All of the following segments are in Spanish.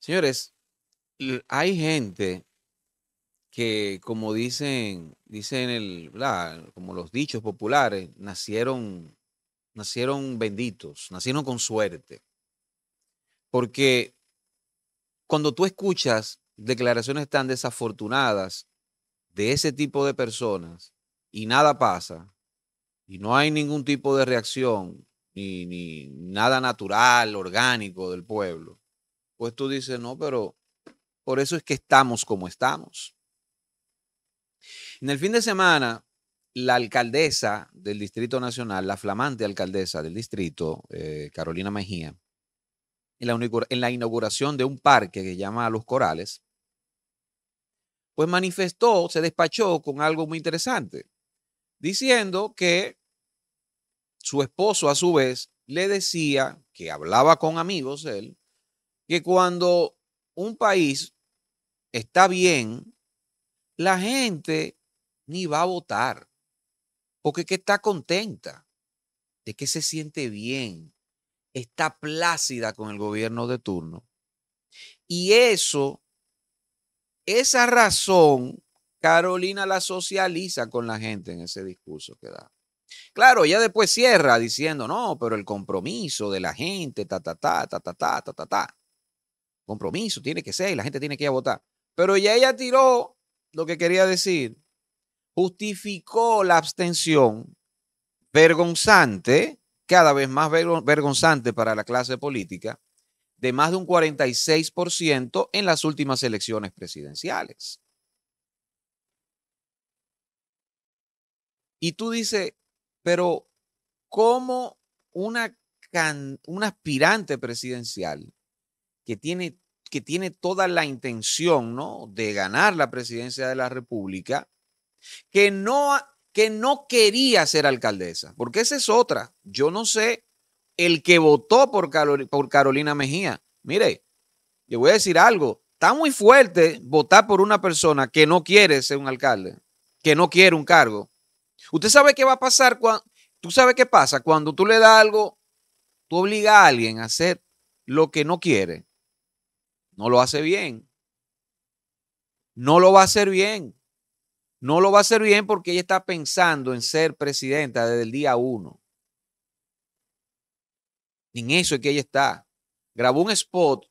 Señores, hay gente que, como dicen, dicen el, como los dichos populares, nacieron, nacieron benditos, nacieron con suerte. Porque cuando tú escuchas declaraciones tan desafortunadas de ese tipo de personas y nada pasa, y no hay ningún tipo de reacción, ni nada natural, orgánico del pueblo, pues tú dices, no, pero por eso es que estamos como estamos. En el fin de semana, la alcaldesa del Distrito Nacional, la flamante alcaldesa del distrito, eh, Carolina Mejía, en la, en la inauguración de un parque que llama Los Corales, pues manifestó, se despachó con algo muy interesante, diciendo que su esposo a su vez le decía que hablaba con amigos él que cuando un país está bien, la gente ni va a votar, porque que está contenta, de que se siente bien, está plácida con el gobierno de turno. Y eso, esa razón, Carolina la socializa con la gente en ese discurso que da. Claro, ella después cierra diciendo, no, pero el compromiso de la gente, ta, ta, ta, ta, ta, ta, ta, ta, ta. Compromiso, tiene que ser, y la gente tiene que ir a votar. Pero ya ella tiró lo que quería decir, justificó la abstención vergonzante, cada vez más vergonzante para la clase política, de más de un 46% en las últimas elecciones presidenciales. Y tú dices, pero ¿cómo una, una aspirante presidencial que tiene, que tiene toda la intención ¿no? de ganar la presidencia de la República, que no, que no quería ser alcaldesa, porque esa es otra. Yo no sé el que votó por, por Carolina Mejía. Mire, le voy a decir algo. Está muy fuerte votar por una persona que no quiere ser un alcalde, que no quiere un cargo. Usted sabe qué va a pasar cuando, tú sabes qué pasa cuando tú le das algo, tú obligas a alguien a hacer lo que no quiere no lo hace bien. No lo va a hacer bien. No lo va a hacer bien porque ella está pensando en ser presidenta desde el día uno. En eso es que ella está. Grabó un spot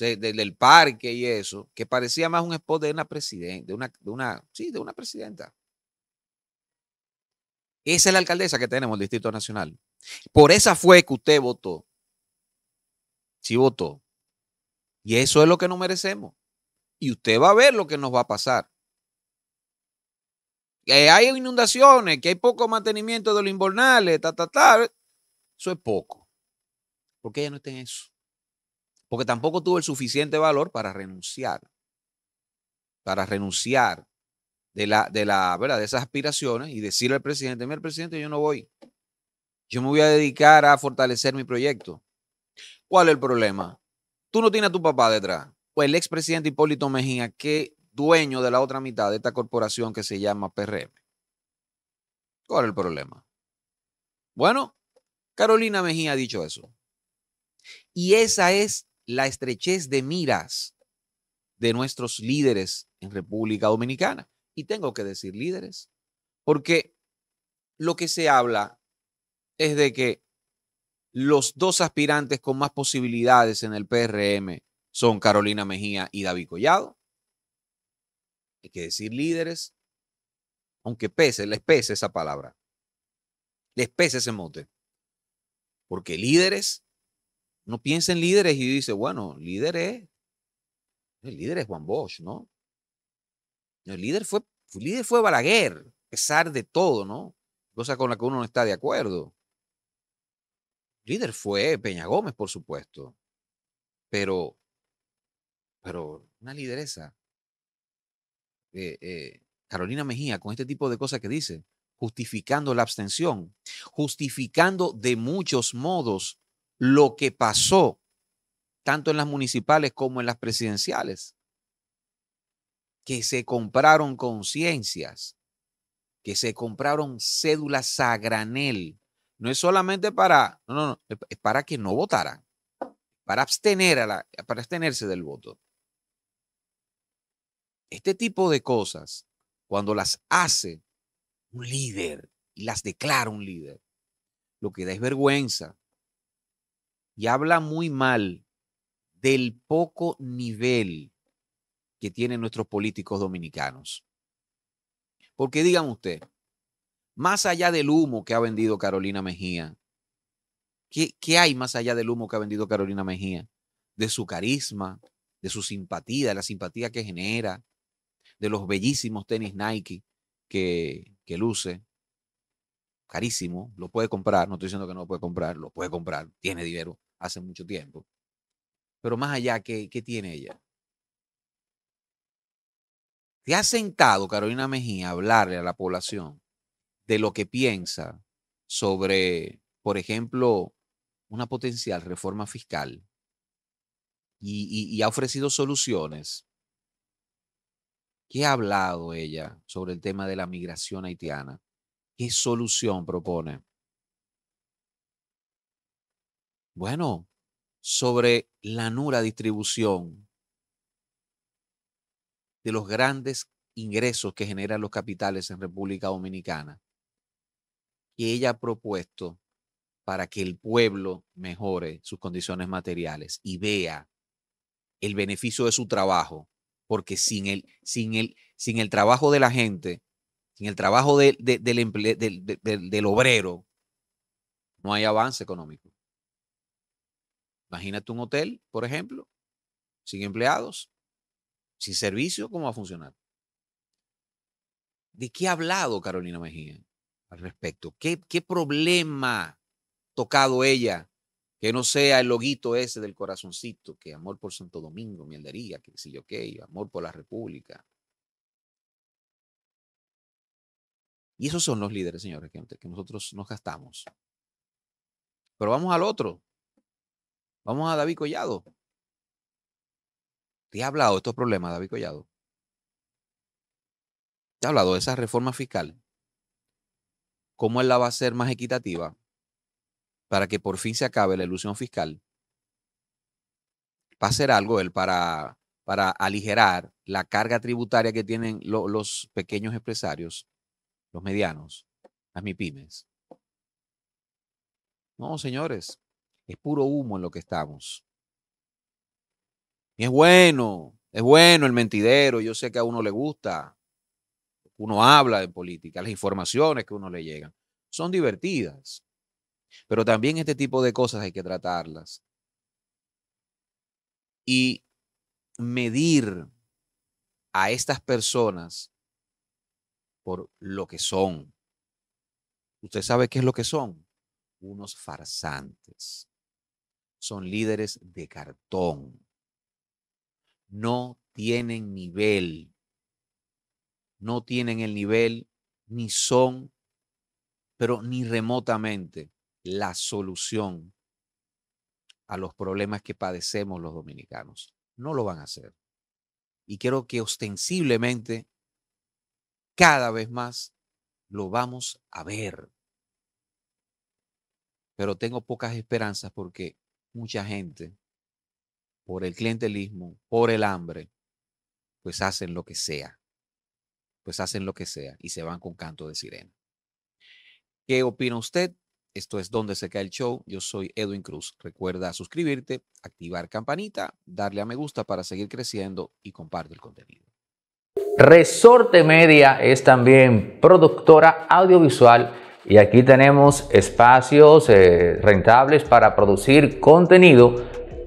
del parque y eso, que parecía más un spot de una presidenta, de una, sí, de una presidenta. Esa es la alcaldesa que tenemos, el Distrito Nacional. Por esa fue que usted votó. sí votó. Y eso es lo que no merecemos. Y usted va a ver lo que nos va a pasar. Que hay inundaciones, que hay poco mantenimiento de los invernales, ta, ta, ta. Eso es poco. Porque ella no está en eso. Porque tampoco tuvo el suficiente valor para renunciar. Para renunciar de, la, de, la, ¿verdad? de esas aspiraciones y decirle al presidente, mira, presidente, yo no voy. Yo me voy a dedicar a fortalecer mi proyecto. ¿Cuál es el problema? tú no tienes a tu papá detrás, o pues el expresidente Hipólito Mejía, que dueño de la otra mitad de esta corporación que se llama PRM. ¿Cuál es el problema? Bueno, Carolina Mejía ha dicho eso. Y esa es la estrechez de miras de nuestros líderes en República Dominicana. Y tengo que decir líderes, porque lo que se habla es de que los dos aspirantes con más posibilidades en el PRM son Carolina Mejía y David Collado. Hay que decir líderes, aunque pese, les pese esa palabra, les pese ese mote. Porque líderes, no piensen líderes y dice, bueno, líderes, es, el líder es Juan Bosch, ¿no? El líder fue, el líder fue Balaguer, a pesar de todo, ¿no? Cosa con la que uno no está de acuerdo líder fue Peña Gómez, por supuesto, pero, pero una lideresa. Eh, eh, Carolina Mejía, con este tipo de cosas que dice, justificando la abstención, justificando de muchos modos lo que pasó, tanto en las municipales como en las presidenciales, que se compraron conciencias, que se compraron cédulas a granel, no es solamente para, no, no, no, es para que no votaran, para, abstener para abstenerse del voto. Este tipo de cosas, cuando las hace un líder y las declara un líder, lo que da es vergüenza y habla muy mal del poco nivel que tienen nuestros políticos dominicanos. Porque digan usted, más allá del humo que ha vendido Carolina Mejía? ¿Qué, hay más allá del humo que ha vendido Carolina Mejía? De su carisma, de su simpatía, de la simpatía que genera, de los bellísimos tenis Nike que, luce. Carísimo, lo puede comprar, no estoy diciendo que no lo puede comprar, lo puede comprar, tiene dinero hace mucho tiempo. Pero más allá, ¿qué, qué tiene ella? ¿Te ha sentado, Carolina Mejía, a hablarle a la población de lo que piensa sobre, por ejemplo, una potencial reforma fiscal y, ha ofrecido soluciones. ¿Qué ha hablado ella sobre el tema de la migración haitiana? ¿Qué solución propone? Bueno, sobre la nula distribución de los grandes ingresos que generan los capitales en República Dominicana que ella ha propuesto para que el pueblo mejore sus condiciones materiales y vea el beneficio de su trabajo, porque sin el, sin el, sin el trabajo de la gente, sin el trabajo del, del, del obrero, no hay avance económico. Imagínate un hotel, por ejemplo, sin empleados, sin servicio, ¿cómo va a funcionar? ¿De qué ha hablado Carolina Mejía? al respecto. ¿Qué, qué problema tocado ella que no sea el loguito ese del corazoncito, que amor por Santo Domingo, Mieldería, que si yo qué, amor por la República. Y esos son los líderes, señores, que, nosotros nos gastamos. Pero vamos al otro. Vamos a David Collado. ¿Te ha hablado de estos problemas, David Collado? ¿Te ha hablado de esa reforma fiscal? ¿cómo él la va a hacer más equitativa para que por fin se acabe la ilusión fiscal? Va a hacer algo él para, para aligerar la carga tributaria que tienen los pequeños empresarios, los medianos, las MIPIMES. No, señores, es puro humo en lo que estamos. Y es bueno, es bueno el mentidero, yo sé que a uno le gusta, uno habla de política, las informaciones que uno le llegan, son divertidas. Pero también este tipo de cosas hay que tratarlas. Y medir a estas personas por lo que son. Usted sabe qué es lo que son. Unos farsantes. Son líderes de cartón. No tienen nivel no tienen el nivel, ni son, pero ni remotamente la solución a los problemas que padecemos los dominicanos. No lo van a hacer. Y creo que ostensiblemente, cada vez más, lo vamos a ver. Pero tengo pocas esperanzas porque mucha gente, por el clientelismo, por el hambre, pues hacen lo que sea pues hacen lo que sea y se van con canto de sirena. ¿Qué opina usted? Esto es Donde se cae el show. Yo soy Edwin Cruz. Recuerda suscribirte, activar campanita, darle a me gusta para seguir creciendo y comparte el contenido. Resorte Media es también productora audiovisual y aquí tenemos espacios eh, rentables para producir contenido